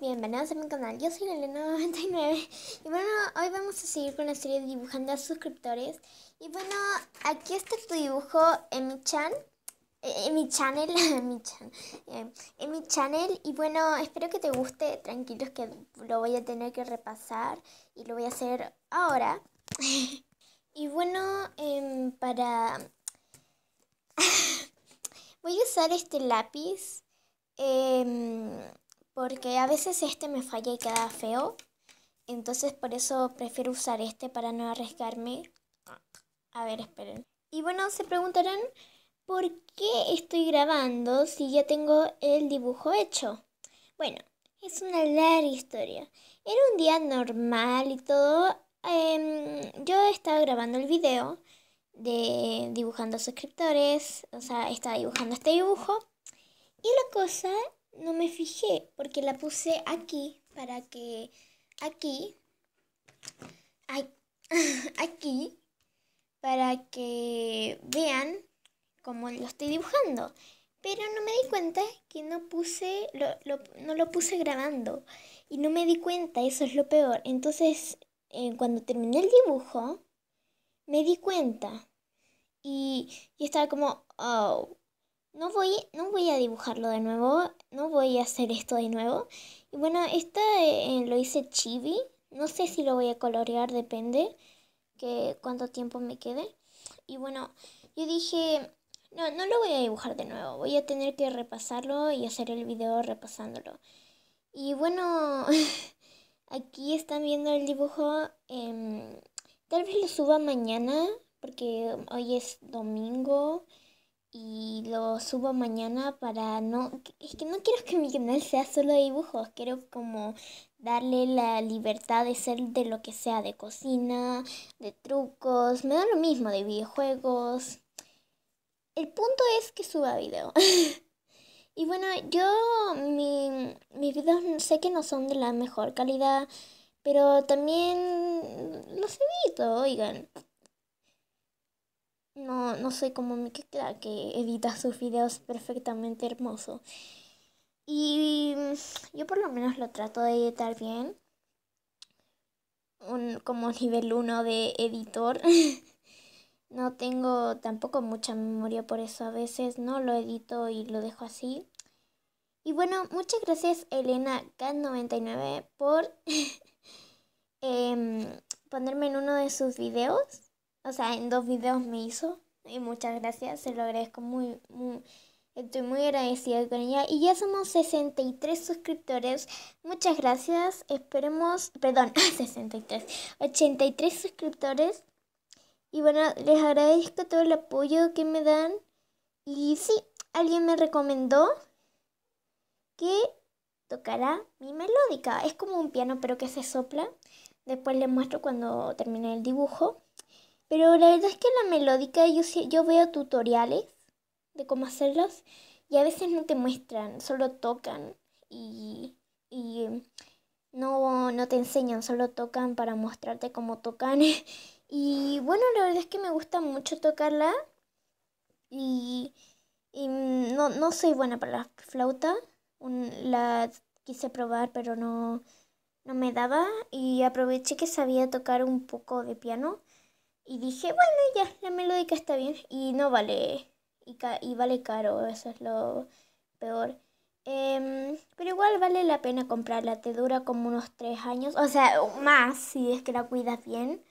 bienvenidos a mi canal, yo soy Elena99 y bueno, hoy vamos a seguir con la serie de dibujando a suscriptores y bueno, aquí está tu dibujo en mi chan eh, en mi channel, en mi, chan, eh, channel y bueno, espero que te guste, tranquilos que lo voy a tener que repasar y lo voy a hacer ahora y bueno, em, para voy a usar este lápiz eh, porque a veces este me falla y queda feo. Entonces por eso prefiero usar este para no arriesgarme. A ver, esperen. Y bueno, se preguntarán por qué estoy grabando si ya tengo el dibujo hecho. Bueno, es una larga historia. Era un día normal y todo. Em, yo estaba grabando el video de dibujando suscriptores. O sea, estaba dibujando este dibujo. Y la cosa no me fijé porque la puse aquí para que aquí aquí para que vean cómo lo estoy dibujando pero no me di cuenta que no puse lo, no lo puse grabando y no me di cuenta eso es lo peor entonces eh, cuando terminé el dibujo me di cuenta y, estaba como oh, no voy, no voy a dibujarlo de nuevo, no voy a hacer esto de nuevo. Y bueno, esta eh, lo hice chibi, no sé si lo voy a colorear, depende que cuánto tiempo me quede. Y bueno, yo dije, no, no lo voy a dibujar de nuevo, voy a tener que repasarlo y hacer el video repasándolo. Y bueno, aquí están viendo el dibujo, em, tal vez lo suba mañana, porque hoy es domingo y lo subo mañana para no... Es que no quiero que mi canal sea solo de dibujos, quiero como darle la libertad de ser de lo que sea, de cocina, de trucos, me da lo mismo, de videojuegos. El punto es que suba video. y bueno, yo mi, mis videos sé que no son de la mejor calidad, pero también los edito, oigan. No, no soy como mi que edita sus videos perfectamente hermoso. Y mm, yo por lo menos lo trato de editar bien. Un, como nivel 1 de editor. no tengo tampoco mucha memoria, por eso a veces no lo edito y lo dejo así. Y bueno, muchas gracias Elena Cat99 por em, ponerme en uno de sus videos o sea, en dos videos me hizo y muchas gracias, se lo agradezco muy, estoy muy agradecida con ella y ya somos 63 suscriptores, muchas gracias, esperemos, perdón, 63, 83 suscriptores y bueno, les agradezco todo el apoyo que me dan y sí, alguien me recomendó que tocará mi melódica, es como un piano pero que se sopla, después les muestro cuando termine el dibujo. Pero la verdad es que la melódica yo, yo veo tutoriales de cómo hacerlos y a veces no te muestran, solo tocan y, mm, no, te enseñan, solo tocan para mostrarte cómo tocan. Y bueno, la verdad es que me gusta mucho tocarla y, mm, no, soy buena para la flauta. la quise probar pero no me daba y aproveché que sabía tocar un poco de piano y dije, bueno, ya, la melódica está bien. Y no vale, y, y vale caro, eso es lo peor. Em, pero igual vale la pena comprarla, te dura como unos tres años, o sea, más si es que la cuidas bien.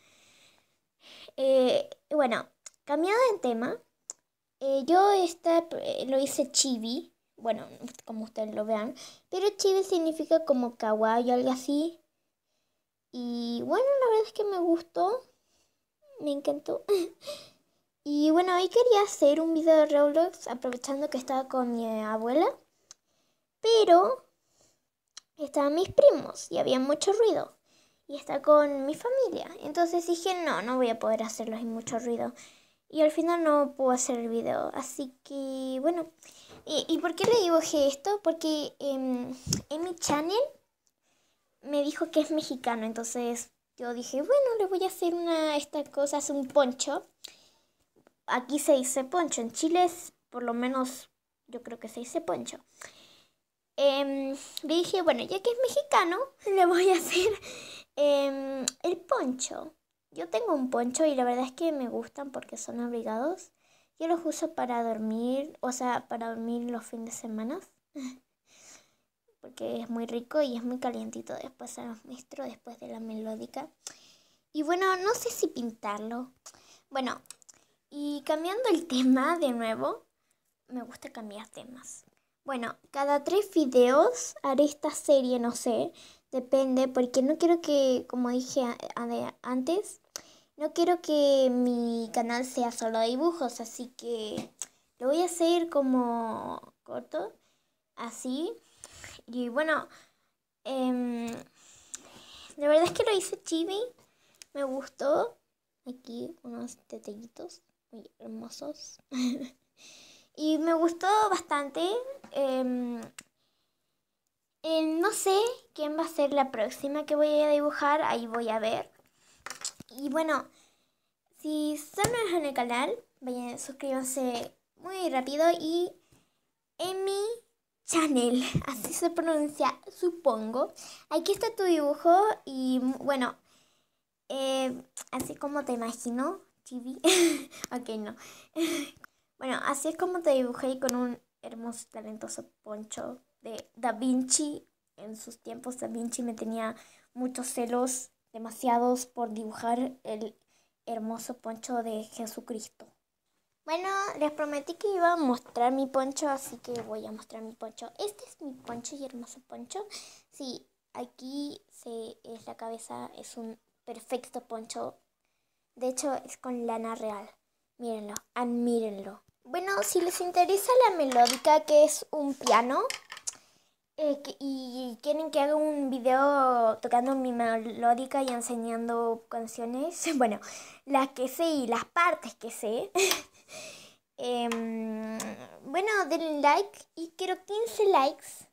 Eh, bueno, cambiado de tema, eh, yo esta, eh, lo hice chibi, bueno, como ustedes lo vean, pero chibi significa como kawaii o algo así. Y bueno, la verdad es que me gustó, me encantó. y bueno, hoy quería hacer un video de Roblox aprovechando que estaba con mi eh, abuela. Pero estaban mis primos y había mucho ruido. Y está con mi familia. Entonces dije, no, no voy a poder hacerlo, hay mucho ruido. Y al final no pude hacer el video. Así que, bueno. ¿Y, por qué le dibujé esto? Porque em, en mi channel me dijo que es mexicano. Entonces yo dije, bueno, le voy a hacer una, estas cosas, un poncho. Aquí se dice poncho, en Chile por lo menos, yo creo que se dice poncho. Em, dije, bueno, ya que es mexicano, le voy a hacer em, el poncho. Yo tengo un poncho y la verdad es que me gustan porque son abrigados. Yo los uso para dormir, o sea, para dormir los fines de semana. porque es muy rico y es muy calientito. Después se los muestro después de la melódica. Y bueno, no sé si pintarlo. Bueno, y cambiando el tema de nuevo, me gusta cambiar temas. Bueno, cada tres videos haré esta serie, no sé, depende, porque no quiero que, como dije antes, no quiero que mi canal sea solo dibujos, así que lo voy a hacer como corto, así. Y bueno, em, la verdad es que lo hice chibi. Me gustó. Aquí unos detallitos muy hermosos. y me gustó bastante. Em, eh, no sé quién va a ser la próxima que voy a dibujar. Ahí voy a ver. Y bueno, si son nuevos en el canal, vayan, suscríbanse muy rápido. Y en mi Chanel, así se pronuncia, supongo. Aquí está tu dibujo y bueno, eh, así como te imagino, Chibi. ok, no. bueno, así es como te dibujé con un hermoso, talentoso poncho de Da Vinci. En sus tiempos Da Vinci me tenía muchos celos, demasiados, por dibujar el hermoso poncho de Jesucristo. Bueno, les prometí que iba a mostrar mi poncho, así que voy a mostrar mi poncho. Este es mi poncho y hermoso poncho. Sí, aquí se, es la cabeza, es un perfecto poncho. De hecho, es con lana real. Mírenlo, admírenlo. Bueno, si les interesa la melódica, que es un piano, eh, y quieren que haga un video tocando mi melódica y enseñando canciones, bueno, las que sé y las partes que sé, Em, bueno, denle like y quiero 15 likes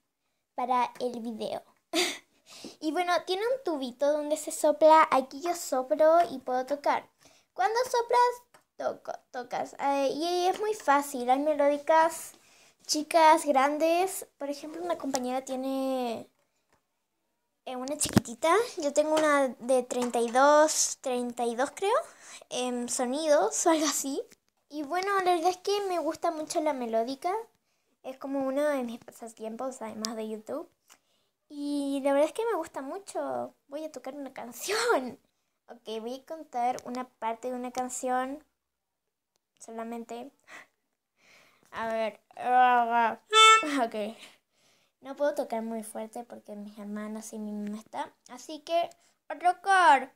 para el video. y bueno, tiene un tubito donde se sopla. Aquí yo sopro y puedo tocar. Cuando soplas, toco, tocas. y es muy fácil. Hay melódicas chicas grandes. Por ejemplo, una compañera tiene eh, una chiquitita. Yo tengo una de 32, 32 creo, sonidos o algo así. Y bueno, la verdad es que me gusta mucho la melódica. Es como uno de mis pasatiempos, además de YouTube. Y la verdad es que me gusta mucho. Voy a tocar una canción. Ok, voy a contar una parte de una canción. Solamente. A ver. Ok. No puedo tocar muy fuerte porque mis hermanas y mi mamá están. Así que, otro tocar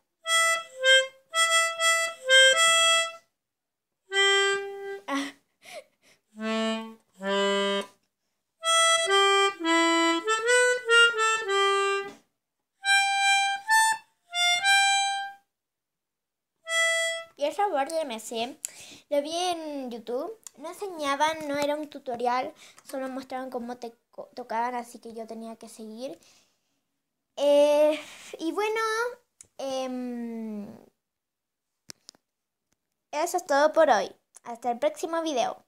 de Lo vi en YouTube. No enseñaban, no era un tutorial, solo mostraban cómo te tocaban, así que yo tenía que seguir. Eh, y bueno, em, eso es todo por hoy. Hasta el próximo video.